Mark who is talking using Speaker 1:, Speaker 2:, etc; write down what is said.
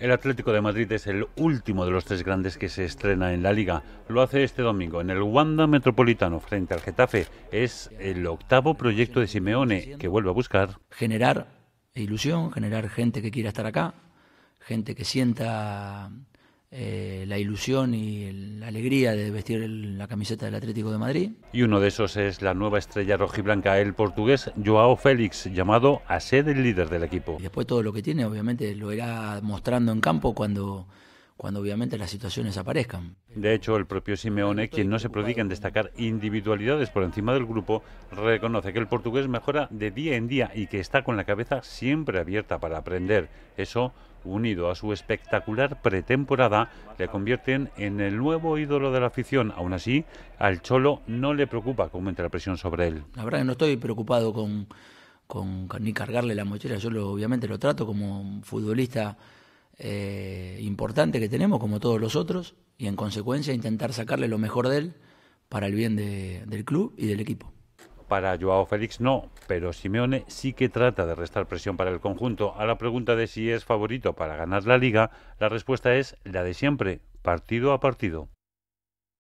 Speaker 1: El Atlético de Madrid es el último de los tres grandes que se estrena en la liga. Lo hace este domingo en el Wanda Metropolitano frente al Getafe. Es el octavo proyecto de Simeone que vuelve a buscar.
Speaker 2: Generar ilusión, generar gente que quiera estar acá, gente que sienta eh, la ilusión y la alegría de vestir la camiseta del Atlético de Madrid.
Speaker 1: Y uno de esos es la nueva estrella rojiblanca, el portugués Joao Félix, llamado a ser el líder del equipo. Y
Speaker 2: después todo lo que tiene, obviamente, lo irá mostrando en campo cuando cuando obviamente las situaciones aparezcan.
Speaker 1: De hecho, el propio Simeone, quien no se prodiga en destacar individualidades por encima del grupo, reconoce que el portugués mejora de día en día y que está con la cabeza siempre abierta para aprender. Eso, unido a su espectacular pretemporada, le convierten en el nuevo ídolo de la afición. Aún así, al Cholo no le preocupa cómo entra la presión sobre él.
Speaker 2: La verdad que no estoy preocupado con, con ni cargarle la mochila, yo obviamente lo trato como un futbolista eh, importante que tenemos, como todos los otros, y en consecuencia intentar sacarle lo mejor de él para el bien del club y
Speaker 1: del equipo. Para Joao Félix no, pero Simeone sí que trata de restar presión para el conjunto. A la pregunta de si es favorito para ganar la liga, la respuesta es la de siempre, partido a partido.